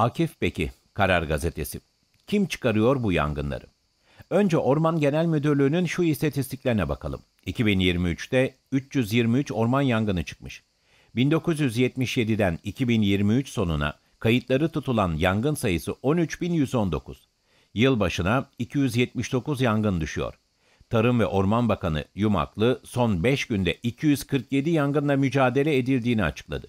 Akif Beki, Karar Gazetesi. Kim çıkarıyor bu yangınları? Önce Orman Genel Müdürlüğü'nün şu istatistiklerine bakalım. 2023'te 323 orman yangını çıkmış. 1977'den 2023 sonuna kayıtları tutulan yangın sayısı 13.119. Yıl başına 279 yangın düşüyor. Tarım ve Orman Bakanı Yumaklı son 5 günde 247 yangınla mücadele edildiğini açıkladı.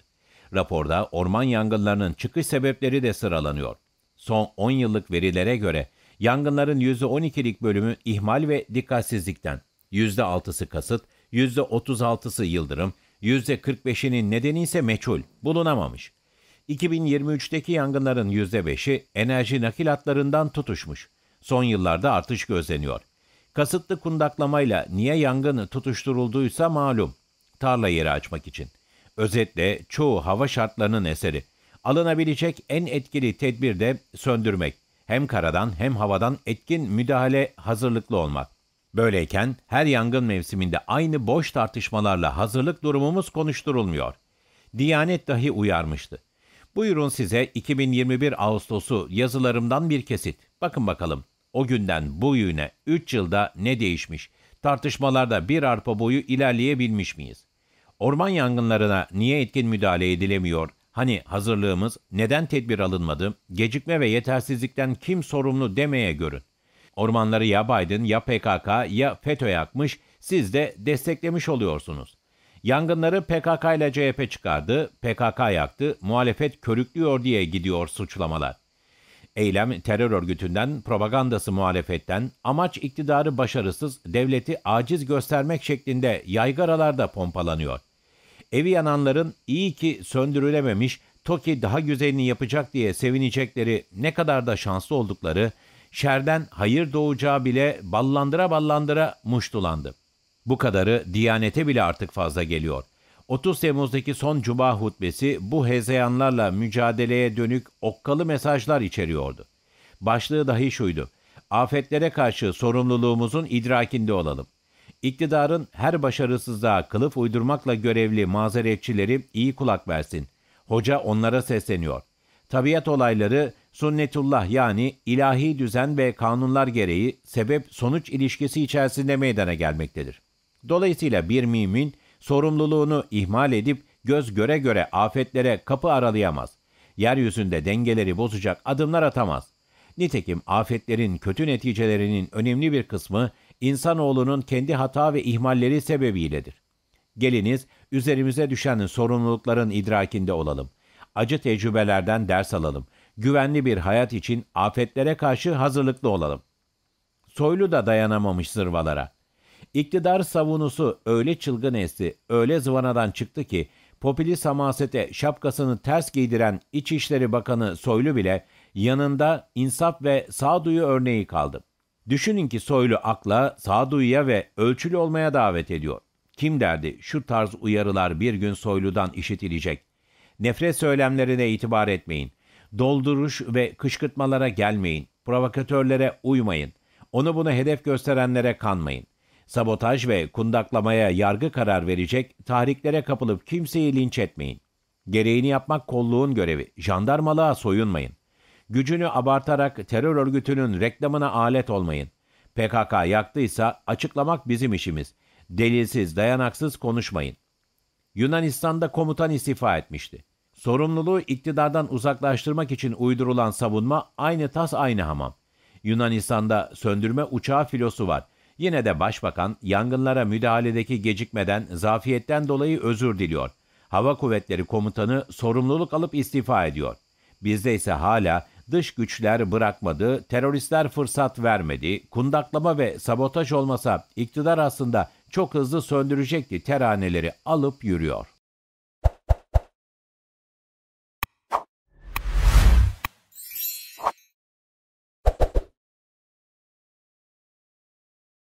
Raporda orman yangınlarının çıkış sebepleri de sıralanıyor. Son 10 yıllık verilere göre yangınların %12'lik bölümü ihmal ve dikkatsizlikten, %6'sı kasıt, %36'sı yıldırım, %45'inin nedeni ise meçhul, bulunamamış. 2023'teki yangınların %5'i enerji nakil hatlarından tutuşmuş. Son yıllarda artış gözleniyor. Kasıtlı kundaklamayla niye yangını tutuşturulduysa malum. Tarla yeri açmak için. Özetle çoğu hava şartlarının eseri. Alınabilecek en etkili tedbir de söndürmek. Hem karadan hem havadan etkin müdahale hazırlıklı olmak. Böyleyken her yangın mevsiminde aynı boş tartışmalarla hazırlık durumumuz konuşturulmuyor. Diyanet dahi uyarmıştı. Buyurun size 2021 Ağustos'u yazılarımdan bir kesit. Bakın bakalım o günden bu yüne 3 yılda ne değişmiş? Tartışmalarda bir arpa boyu ilerleyebilmiş miyiz? Orman yangınlarına niye etkin müdahale edilemiyor? Hani hazırlığımız, neden tedbir alınmadı, gecikme ve yetersizlikten kim sorumlu demeye görün. Ormanları ya Biden ya PKK ya FETÖ yakmış, siz de desteklemiş oluyorsunuz. Yangınları PKK ile CHP çıkardı, PKK yaktı, muhalefet körüklüyor diye gidiyor suçlamalar. Eylem terör örgütünden, propagandası muhalefetten, amaç iktidarı başarısız, devleti aciz göstermek şeklinde yaygaralarda pompalanıyor. Evi yananların iyi ki söndürülememiş, toki daha güzelini yapacak diye sevinecekleri ne kadar da şanslı oldukları, şerden hayır doğacağı bile ballandıra ballandıra muştulandı. Bu kadarı Diyanete bile artık fazla geliyor. 30 Temmuz'daki son Cuma hutbesi bu hezeyanlarla mücadeleye dönük okkalı mesajlar içeriyordu. Başlığı dahi şuydu. Afetlere karşı sorumluluğumuzun idrakinde olalım. İktidarın her başarısızlığa kılıf uydurmakla görevli mazeretçileri iyi kulak versin. Hoca onlara sesleniyor. Tabiat olayları sünnetullah yani ilahi düzen ve kanunlar gereği sebep-sonuç ilişkisi içerisinde meydana gelmektedir. Dolayısıyla bir mümin sorumluluğunu ihmal edip göz göre göre afetlere kapı aralayamaz. Yeryüzünde dengeleri bozacak adımlar atamaz. Nitekim afetlerin kötü neticelerinin önemli bir kısmı insanoğlunun kendi hata ve ihmalleri sebebiyledir. Geliniz üzerimize düşen sorumlulukların idrakinde olalım. Acı tecrübelerden ders alalım. Güvenli bir hayat için afetlere karşı hazırlıklı olalım. Soylu da dayanamamış zırvalara. İktidar savunusu öyle çılgın esti, öyle zıvanadan çıktı ki popülist hamasete şapkasını ters giydiren İçişleri Bakanı Soylu bile yanında insaf ve sağduyu örneği kaldı. Düşünün ki Soylu akla, sağduyuya ve ölçülü olmaya davet ediyor. Kim derdi şu tarz uyarılar bir gün Soylu'dan işitilecek. Nefret söylemlerine itibar etmeyin. Dolduruş ve kışkırtmalara gelmeyin. Provokatörlere uymayın. Onu bunu hedef gösterenlere kanmayın. Sabotaj ve kundaklamaya yargı karar verecek tahriklere kapılıp kimseyi linç etmeyin. Gereğini yapmak kolluğun görevi. Jandarmalığa soyunmayın. Gücünü abartarak terör örgütünün reklamına alet olmayın. PKK yaktıysa açıklamak bizim işimiz. Delilsiz, dayanaksız konuşmayın. Yunanistan'da komutan istifa etmişti. Sorumluluğu iktidardan uzaklaştırmak için uydurulan savunma aynı tas aynı hamam. Yunanistan'da söndürme uçağı filosu var. Yine de başbakan yangınlara müdahaledeki gecikmeden, zafiyetten dolayı özür diliyor. Hava Kuvvetleri Komutanı sorumluluk alıp istifa ediyor. Bizde ise hala Dış güçler bırakmadı, teröristler fırsat vermedi, kundaklama ve sabotaj olmasa iktidar aslında çok hızlı söndürecekti teraneleri alıp yürüyor.